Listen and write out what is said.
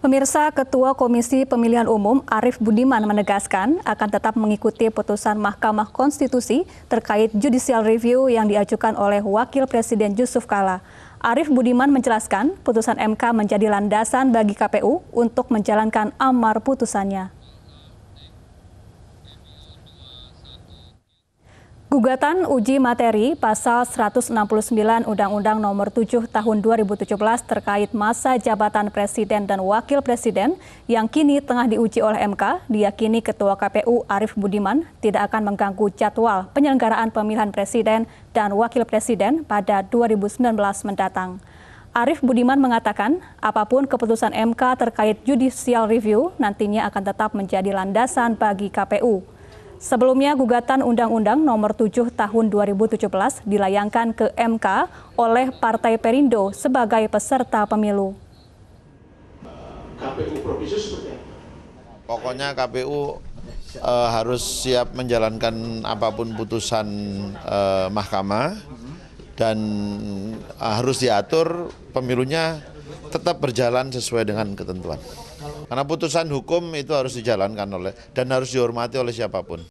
Pemirsa Ketua Komisi Pemilihan Umum Arief Budiman menegaskan akan tetap mengikuti putusan Mahkamah Konstitusi terkait judicial review yang diajukan oleh Wakil Presiden Yusuf Kala. Arief Budiman menjelaskan putusan MK menjadi landasan bagi KPU untuk menjalankan amar putusannya. Gugatan uji materi pasal 169 Undang-Undang Nomor 7 Tahun 2017 terkait masa jabatan presiden dan wakil presiden yang kini tengah diuji oleh MK diyakini Ketua KPU Arief Budiman tidak akan mengganggu jadwal penyelenggaraan pemilihan presiden dan wakil presiden pada 2019 mendatang. Arief Budiman mengatakan, apapun keputusan MK terkait judicial review nantinya akan tetap menjadi landasan bagi KPU. Sebelumnya gugatan Undang-Undang Nomor 7 Tahun 2017 dilayangkan ke MK oleh Partai Perindo sebagai peserta pemilu. KPU Pokoknya KPU eh, harus siap menjalankan apapun putusan eh, mahkamah dan eh, harus diatur pemilunya tetap berjalan sesuai dengan ketentuan. Karena putusan hukum itu harus dijalankan oleh dan harus dihormati oleh siapapun.